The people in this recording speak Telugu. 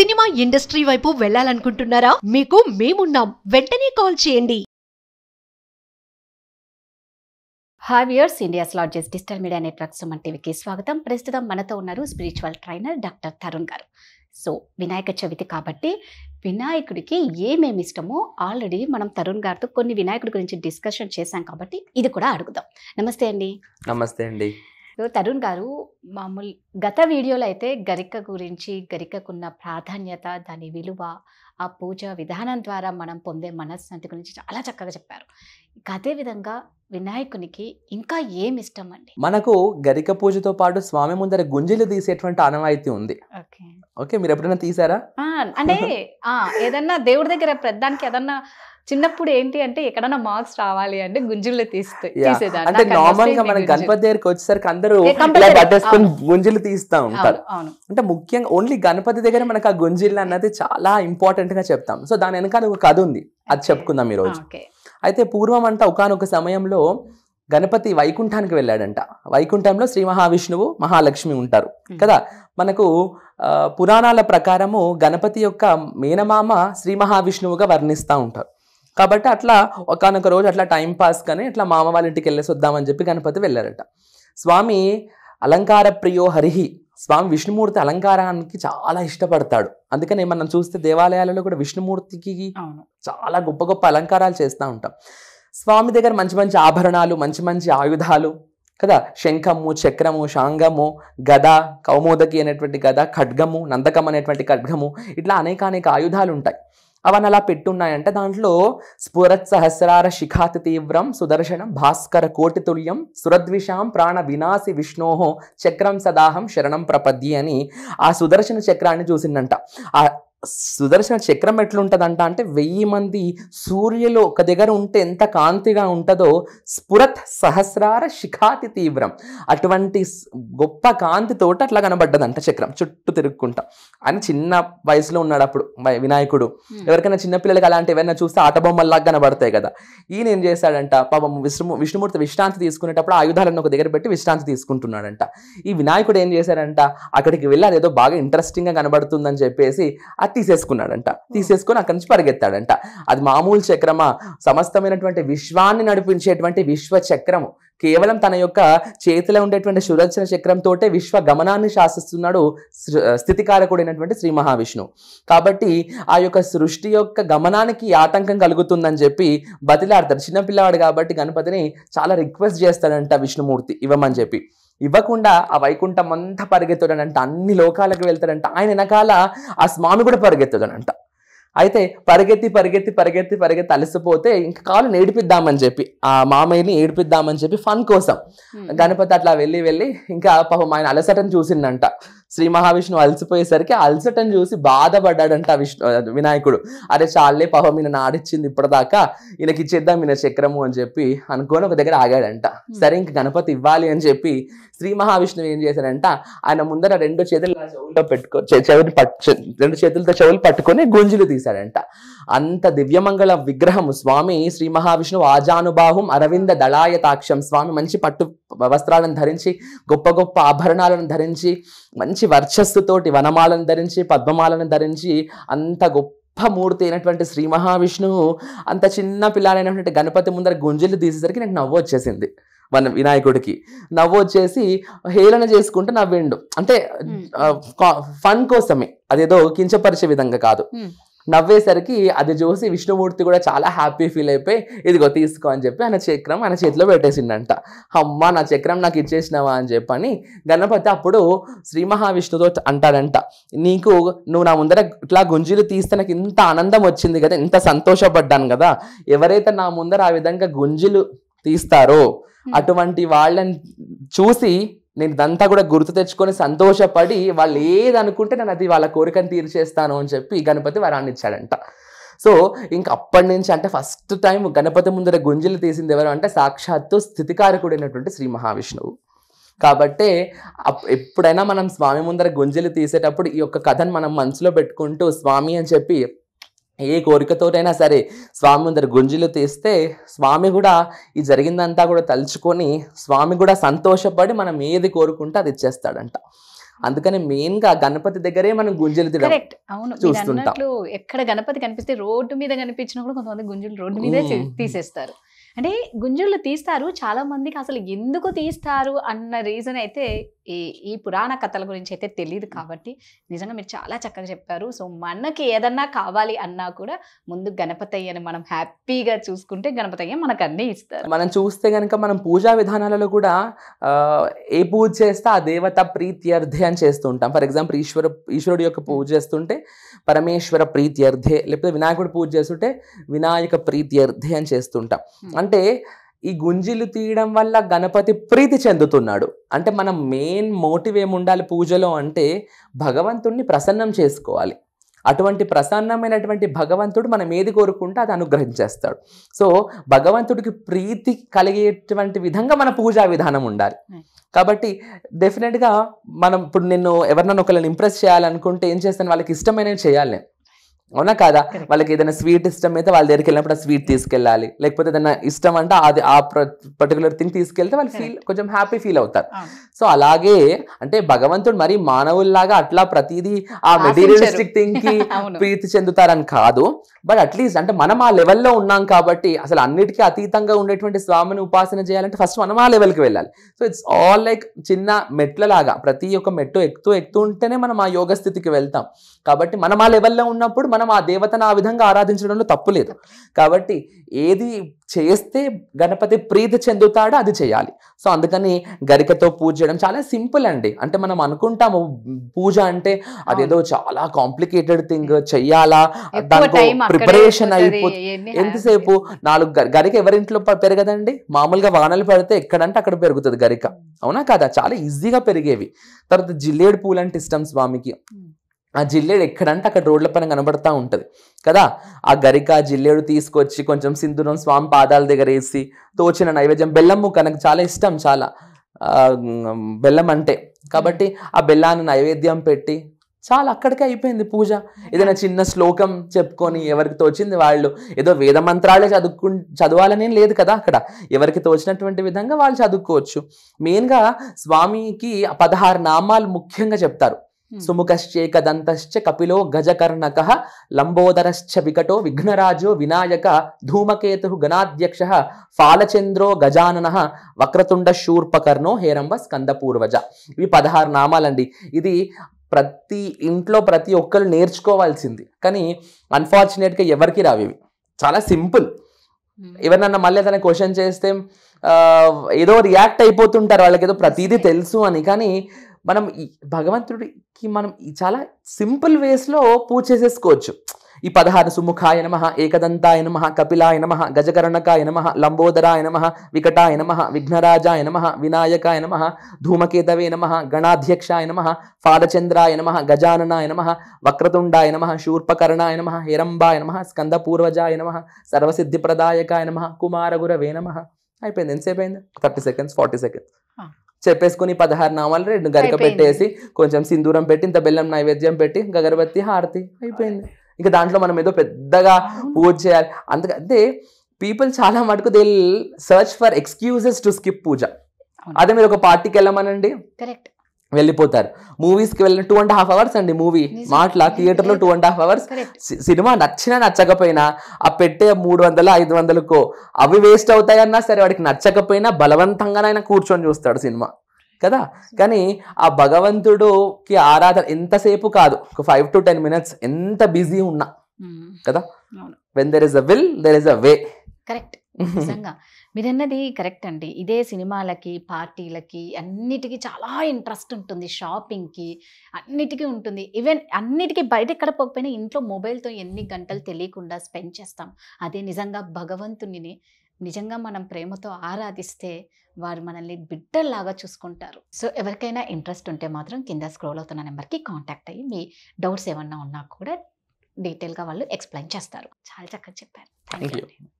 సినిమా ఇండస్ట్రీ వైపు వెళ్ళాలనుకుంటున్నారా మీకు మేమున్నాం వెంటనే కాల్ చేయండి hi we're India's largest digital media network Suman టీవీకి స్వాగతం ప్రస్తుతం మనతో ఉన్నారు స్పిరిచువల్ ట్రైనర్ డాక్టర్ తరుణ్ గారు సో వినాయక చవితి కాబట్టి వినాయకుడికి ఏమేమి ఇష్టమో ఆల్రెడీ మనం తరుణ్ గారితో కొన్ని వినాయకుడి గురించి డిస్కషన్ చేశాం కాబట్టి ఇది కూడా అడుగుదాం నమస్తే అండి నమస్తే అండి సో తరుణ్ గారు మామూలు గత వీడియోలో అయితే గరిక గురించి గరికకున్న ప్రాధాన్యత దాని విలువ ఆ పూజ విధానం ద్వారా మనం పొందే మనశ్శాంతి గురించి చాలా చక్కగా చెప్పారు అదే విధంగా వినాయకునికి ఇంకా ఏం ఇష్టం అండి మనకు గరిక పూజతో పాటు స్వామి ముందర గుంజలు తీసేటువంటి ఆనవాయితీ ఉంది ఓకే మీరు ఎప్పుడైనా తీసారా అంటే ఏదన్నా దేవుడి దగ్గర ప్రదానికి ఏదన్నా చిన్నప్పుడు ఏంటి అంటే ఎక్కడైనా మార్క్స్ రావాలి అంటే గుంజులు తీస్తే అంటే నార్మల్ గా మనం గణపతి దగ్గరికి వచ్చేసరికి అందరూ గుంజులు తీస్తా ఉంటారు అంటే ముఖ్యంగా ఓన్లీ గణపతి దగ్గర మనకు ఆ గుంజిల్లు అన్నది చాలా ఇంపార్టెంట్ గా చెప్తాం సో దాని వెనకాల ఒక కథ ఉంది అది చెప్పుకుందాం ఈ రోజు అయితే పూర్వం అంతా ఒకనొక సమయంలో గణపతి వైకుంఠానికి వెళ్ళాడంట వైకుంఠంలో శ్రీ మహావిష్ణువు మహాలక్ష్మి ఉంటారు hmm. కదా మనకు పురాణాల ప్రకారము గణపతి యొక్క మేనమామ శ్రీ మహావిష్ణువుగా వర్ణిస్తూ ఉంటారు కాబట్టి అట్లా ఒకనొక రోజు అట్లా టైం పాస్ కానీ ఇట్లా మామ వాళ్ళ ఇంటికి వెళ్ళేసి వద్దామని చెప్పి గణపతి వెళ్ళారట స్వామి అలంకార ప్రియో హరిహి స్వామి విష్ణుమూర్తి అలంకారానికి చాలా ఇష్టపడతాడు అందుకని మనం చూస్తే దేవాలయాలలో కూడా విష్ణుమూర్తికి చాలా గొప్ప గొప్ప అలంకారాలు చేస్తూ ఉంటాం స్వామి దగ్గర మంచి మంచి ఆభరణాలు మంచి మంచి ఆయుధాలు కదా శంఖము చక్రము శాంగము గద కౌమోదకి అనేటువంటి గద ఖడ్గము నందకం అనేటువంటి ఖడ్గము ఇట్లా అనేక అనేక ఆయుధాలు ఉంటాయి అవన్న అలా పెట్టున్నాయంటే దాంట్లో స్ఫురత్ సహస్రార శిఖాతి తీవ్రం సుదర్శనం భాస్కర కోటి తుల్యం సురద్విషాం ప్రాణ వినాశి విష్ణోహో చక్రం సదాహం శరణం ప్రపద్ది అని ఆ సుదర్శన చక్రాన్ని చూసిందంట ఆ సుదర్శన చక్రం ఎట్లుంటుందంట అంటే వెయ్యి మంది సూర్యులు ఒక దగ్గర ఉంటే ఎంత కాంతిగా ఉంటుందో స్ఫురత్ సహస్రార శిఖాతి తీవ్రం అటువంటి గొప్ప కాంతితోటి అట్లా కనబడ్డదంట చక్రం చుట్టూ తిరుగుకుంటా అని చిన్న వయసులో ఉన్నాడు అప్పుడు వినాయకుడు ఎవరికైనా చిన్నపిల్లలకి అలాంటి ఏమైనా చూస్తే ఆటబొమ్మల్లాగా కనబడతాయి కదా ఈయన ఏం చేశాడంట పాపం విష్ణు విష్ణుమూర్తి విశ్రాంతి తీసుకునేటప్పుడు ఆయుధాలను ఒక దగ్గర పెట్టి విశ్రాంతి తీసుకుంటున్నాడంట ఈ వినాయకుడు ఏం చేశాడంట అక్కడికి వెళ్ళి అదేదో బాగా ఇంట్రెస్టింగ్గా కనబడుతుందని చెప్పేసి ఆ అది తీసేసుకున్నాడంట తీసేసుకొని అక్కడి నుంచి పరిగెత్తాడంట అది మామూలు చక్రమా సమస్తమైనటువంటి విశ్వాన్ని నడిపించేటువంటి విశ్వ చక్రము కేవలం తన యొక్క చేతిలో ఉండేటువంటి సురక్షణ చక్రంతో విశ్వ గమనాన్ని శాసిస్తున్నాడు స్థితికారకుడైనటువంటి శ్రీ మహావిష్ణు కాబట్టి ఆ యొక్క సృష్టి యొక్క గమనానికి ఆటంకం కలుగుతుందని చెప్పి బతిలాడతాడు చిన్నపిల్లవాడు కాబట్టి గణపతిని చాలా రిక్వెస్ట్ చేస్తాడంట విష్ణుమూర్తి ఇవ్వమని చెప్పి ఇవ్వకుండా ఆ వైకుంఠం అంతా పరిగెత్తాడనంట అన్ని లోకాలకు వెళ్తాడంట ఆయన వెనకాల ఆ స్వామి కూడా పరిగెత్తాడనంట అయితే పరిగెత్తి పరిగెత్తి పరిగెత్తి పరిగెత్తి అలసిపోతే ఇంకా కాలు ఏడిపిద్దామని చెప్పి ఆ మామయ్యని ఏడిపిద్దామని చెప్పి ఫన్ కోసం గణపతి అట్లా వెళ్ళి వెళ్ళి ఇంకా పాపం ఆయన అలసటను చూసిందంట శ్రీ మహావిష్ణు అలసిపోయేసరికి అలసటను చూసి బాధపడ్డాడంట విష్ణు వినాయకుడు అరే చాలే పాపం ఈయన నాడిచ్చింది ఇప్పటిదాకా ఈయనకి ఇచ్చేద్దాం ఈయన చక్రము అని చెప్పి అనుకొని ఒక దగ్గర ఆగాడంట hmm. సరే ఇంక గణపతి ఇవ్వాలి అని చెప్పి శ్రీ మహావిష్ణువు ఏం చేశాడంట ఆయన ముందర రెండు చేతులు చెవులతో పెట్టుకో చెవులు పట్టు రెండు చేతులతో చెవులు పట్టుకొని గుంజులు తీశాడంట అంత దివ్యమంగళ విగ్రహము స్వామి శ్రీ మహావిష్ణువు ఆజానుబాహుం అరవింద దళాయతాక్షం స్వామి మంచి పట్టు వస్త్రాలను ధరించి గొప్ప గొప్ప ఆభరణాలను ధరించి మంచి ధరించి వర్చస్సుతోటి వనమాలను ధరించి పద్మమాలను ధరించి అంత గొప్ప మూర్తి అయినటువంటి శ్రీ మహావిష్ణువు అంత చిన్న పిల్లలైనటువంటి గణపతి ముందర గుంజులు తీసేసరికి నాకు నవ్వు వచ్చేసింది మన వినాయకుడికి నవ్వు వచ్చేసి హేళన చేసుకుంటే నవ్విండు అంటే ఫన్ కోసమే అదేదో కించపరిచే విధంగా కాదు నవ్వేసరికి అది చూసి విష్ణుమూర్తి కూడా చాలా హ్యాపీ ఫీల్ అయిపోయి ఇదిగో తీసుకో అని చెప్పి ఆయన చక్రం ఆయన చేతిలో పెట్టేసిండంట అమ్మ నా చక్రం నాకు ఇచ్చేసినావా అని చెప్పని గణపతి అప్పుడు శ్రీ మహావిష్ణుతో అంటాడంట నీకు నువ్వు నా ముందర ఇట్లా గుంజీలు తీస్తే నాకు ఇంత ఆనందం వచ్చింది కదా ఇంత సంతోషపడ్డాను కదా ఎవరైతే నా ముందర ఆ విధంగా గుంజీలు తీస్తారో అటువంటి వాళ్ళని చూసి నేను ఇదంతా కూడా గుర్తు తెచ్చుకొని సంతోషపడి వాళ్ళు ఏదనుకుంటే నేను అది వాళ్ళ కోరికను తీర్చేస్తాను అని చెప్పి గణపతి వరాన్ని ఇచ్చాడంట సో ఇంక అప్పటి నుంచి అంటే ఫస్ట్ టైం గణపతి ముందర గుంజలు తీసింది ఎవరు అంటే సాక్షాత్తు స్థితికారకుడైనటువంటి శ్రీ మహావిష్ణువు కాబట్టే ఎప్పుడైనా మనం స్వామి ముందర గుంజలు తీసేటప్పుడు ఈ యొక్క కథను మనం మనసులో పెట్టుకుంటూ స్వామి అని చెప్పి ఏ కోరికతోటైనా సరే స్వామి ముందర గుంజులు తీస్తే స్వామి కూడా ఈ జరిగిందంతా కూడా తలుచుకొని స్వామి కూడా సంతోషపడి మనం ఏది కోరుకుంటే అది ఇచ్చేస్తాడంట అందుకని మెయిన్ గా గణపతి దగ్గరే మనం గుంజలు తినడం అవును చూస్తుంటాం ఎక్కడ గణపతి కనిపిస్తే రోడ్డు మీద కనిపించినా కూడా కొంతమంది గుంజులు రోడ్డు మీదే తీసేస్తారు అంటే గుంజులు తీస్తారు చాలా మందికి అసలు ఎందుకు తీస్తారు అన్న రీజన్ అయితే ఈ ఈ పురాణ కథల గురించి అయితే తెలియదు కాబట్టి నిజంగా మీరు చాలా చక్కగా చెప్పారు సో మనకి ఏదన్నా కావాలి అన్నా కూడా ముందు గణపతయ్యని మనం హ్యాపీగా చూసుకుంటే గణపతయ్య మనకు అన్నీ ఇస్తారు మనం చూస్తే కనుక మనం పూజా విధానాలలో కూడా ఏ పూజ చేస్తే ఆ దేవత ప్రీత్యర్థే అని చేస్తుంటాం ఫర్ ఎగ్జాంపుల్ ఈశ్వర ఈశ్వరుడు యొక్క పూజ చేస్తుంటే పరమేశ్వర ప్రీత్యర్థే లేకపోతే వినాయకుడు పూజ చేస్తుంటే వినాయక ప్రీత్యర్థే అని చేస్తుంటాం అంటే ఈ గుంజీలు తీయడం వల్ల గణపతి ప్రీతి చెందుతున్నాడు అంటే మన మెయిన్ మోటివ్ ఏముండాలి పూజలో అంటే భగవంతుణ్ణి ప్రసన్నం చేసుకోవాలి అటువంటి ప్రసన్నమైనటువంటి భగవంతుడు మనం ఏది కోరుకుంటే అది అనుగ్రహించేస్తాడు సో భగవంతుడికి ప్రీతి కలిగేటువంటి విధంగా మన పూజా విధానం ఉండాలి hmm. కాబట్టి డెఫినెట్గా మనం ఇప్పుడు నేను ఎవరినైనా ఒకరిని ఇంప్రెస్ చేయాలనుకుంటే ఏం చేస్తాను వాళ్ళకి ఇష్టమైనవి చేయాలి నేను అవునా కాదా వాళ్ళకి ఏదైనా స్వీట్ ఇష్టం అయితే వాళ్ళ దగ్గరికి వెళ్ళినప్పుడు ఆ స్వీట్ తీసుకెళ్ళాలి లేకపోతే ఏదైనా ఇష్టం అంటే అది ఆ పర్టికులర్ థింగ్ తీసుకెళ్తే వాళ్ళు ఫీల్ కొంచెం హ్యాపీ ఫీల్ అవుతారు సో అలాగే అంటే భగవంతుడు మరి మానవుల్లాగా అట్లా ప్రతిదీ ఆ మెటీరియలిస్టిక్ థింగ్ కి ప్రీతి చెందుతారని కాదు బట్ అట్లీస్ట్ అంటే మనం ఆ లెవెల్లో ఉన్నాం కాబట్టి అసలు అన్నిటికీ అతీతంగా ఉండేటువంటి స్వామిని ఉపాసన చేయాలంటే ఫస్ట్ మనం ఆ లెవెల్కి వెళ్ళాలి సో ఇట్స్ ఆల్ లైక్ చిన్న మెట్లలాగా ప్రతి ఒక్క మెట్టు ఎక్కుతూ ఎక్కుతూ ఉంటేనే మనం ఆ యోగ స్థితికి వెళ్తాం కాబట్టి మనం ఆ లెవెల్లో ఉన్నప్పుడు మనం ఆ దేవతను ఆ విధంగా ఆరాధించడంలో తప్పు లేదు కాబట్టి ఏది చేస్తే గణపతి ప్రీతి చెందుతాడో అది చేయాలి సో అందుకని గరికతో పూజ చేయడం చాలా సింపుల్ అండి అంటే మనం అనుకుంటాము పూజ అంటే అదేదో చాలా కాంప్లికేటెడ్ థింగ్ చెయ్యాలా దానికి ప్రిపరేషన్ అయిపోతుంది ఎంతసేపు నాలుగు గరిక ఎవరింట్లో పెరగదండి మామూలుగా వానలు పడితే ఎక్కడంటే అక్కడ పెరుగుతుంది గరిక అవునా కదా చాలా ఈజీగా పెరిగేవి తర్వాత జిల్లేడు పూలు అంటే ఇష్టం స్వామికి ఆ జిల్లేడు ఎక్కడంటే అక్కడ రోడ్ల పైన కనబడతా ఉంటుంది కదా ఆ గరిక జిల్లేడు తీసుకొచ్చి కొంచెం సింధూరం స్వామి పాదాల దగ్గర వేసి తోచిన నైవేద్యం బెల్లం ముక్క నాకు చాలా ఇష్టం చాలా బెల్లం అంటే కాబట్టి ఆ బెల్లాన్ని నైవేద్యం పెట్టి చాలా అక్కడికే అయిపోయింది పూజ ఏదైనా చిన్న శ్లోకం చెప్పుకొని ఎవరికి తోచింది వాళ్ళు ఏదో వేద మంత్రాలే చదువుకు చదవాలనే లేదు కదా అక్కడ ఎవరికి తోచినటువంటి విధంగా వాళ్ళు చదువుకోవచ్చు మెయిన్గా స్వామికి పదహారు నామాలు ముఖ్యంగా చెప్తారు Hmm. సుముఖశ్చేకదంతశ్చ కపిలో గజకర్ణక లంబోదరశ్చ వికటో విఘ్నరాజో వినాయక ధూమకేతు గణాధ్యక్ష ఫాలచంద్రో గజానన వక్రతుండ శూర్పకర్ణో హేరంబ స్కందపూర్వజ ఇవి పదహారు నామాలండి ఇది ప్రతి ఇంట్లో ప్రతి ఒక్కరు నేర్చుకోవాల్సింది కానీ అన్ఫార్చునేట్గా ఎవరికి రావి చాలా సింపుల్ hmm. ఎవరినన్నా మళ్ళీ ఏదైనా క్వశ్చన్ చేస్తే ఏదో రియాక్ట్ అయిపోతుంటారు వాళ్ళకి ఏదో ప్రతిదీ తెలుసు అని కానీ మనం భగవంతుడికి మనం చాలా సింపుల్ వేస్లో పూజ చేసేసుకోవచ్చు ఈ పదహారు సుముఖాయ నమ ఏకదంతాయ నమ కపిలాయ నమ గజకరణకాయ నమ లంబోదరాయ నమ వికటాయ నమ విఘ్నరాజాయ నమ వినాయకాయ నమ ధూమకేతవే నమ గణాధ్యక్షాయ నమ ఫాలచంద్రాయ నమ గజాననాయ నమ వక్రతుండాయ నమ శూర్పకరణాయ నమ హిరంబాయ నమ స్కందపూర్వజాయ నమ సర్వసిద్ధిప్రదాయకాయ నమ కుమారగురవే నమ అయిపోయింది ఎంతసేపు అయింది థర్టీ సెకండ్స్ ఫార్టీ సెకండ్స్ చెప్పేసుకుని పదహారు నామాలు రెండు గరిక పెట్టేసి కొంచెం సింధూరం పెట్టి ఇంత బెల్లం నైవేద్యం పెట్టి గగరబత్తి హారతి అయిపోయింది ఇంకా దాంట్లో మనం ఏదో పెద్దగా పూజ చేయాలి అందుకంటే పీపుల్ చాలా మటుకు they search for excuses to skip puja అదే మీరు ఒక పార్టీకి వెళ్ళమనండి కరెక్ట్ వెళ్ళిపోతారు మూవీస్కి వెళ్ళిన టూ అండ్ హాఫ్ అవర్స్ అండి మూవీ మాట్లా థియేటర్లో టూ అండ్ హాఫ్ అవర్స్ సినిమా నచ్చినా నచ్చకపోయినా ఆ పెట్టే మూడు వందలు ఐదు వందలకో అవి వేస్ట్ అవుతాయన్నా సరే వాడికి నచ్చకపోయినా బలవంతంగానైనా కూర్చొని చూస్తాడు సినిమా కదా కానీ ఆ భగవంతుడుకి ఆరాధన ఎంతసేపు కాదు ఒక ఫైవ్ టు టెన్ మినిట్స్ ఎంత బిజీ ఉన్నా కదా when there is a will there is a way correct మీరన్నది కరెక్ట్ అండి ఇదే సినిమాలకి పార్టీలకి అన్నిటికీ చాలా ఇంట్రెస్ట్ ఉంటుంది షాపింగ్కి అన్నిటికీ ఉంటుంది ఈవెన్ అన్నిటికీ బయట ఎక్కడ పోకపోయినా ఇంట్లో మొబైల్తో ఎన్ని గంటలు తెలియకుండా స్పెండ్ చేస్తాం అదే నిజంగా భగవంతుని నిజంగా మనం ప్రేమతో ఆరాధిస్తే వారు మనల్ని బిడ్డల్లాగా చూసుకుంటారు సో ఎవరికైనా ఇంట్రెస్ట్ ఉంటే మాత్రం కింద స్క్రోల్ అవుతున్న నెంబర్కి కాంటాక్ట్ అయ్యి మీ డౌట్స్ ఏమన్నా ఉన్నా కూడా డీటెయిల్గా వాళ్ళు ఎక్స్ప్లెయిన్ చేస్తారు చాలా చక్కగా చెప్పారు థ్యాంక్ యూ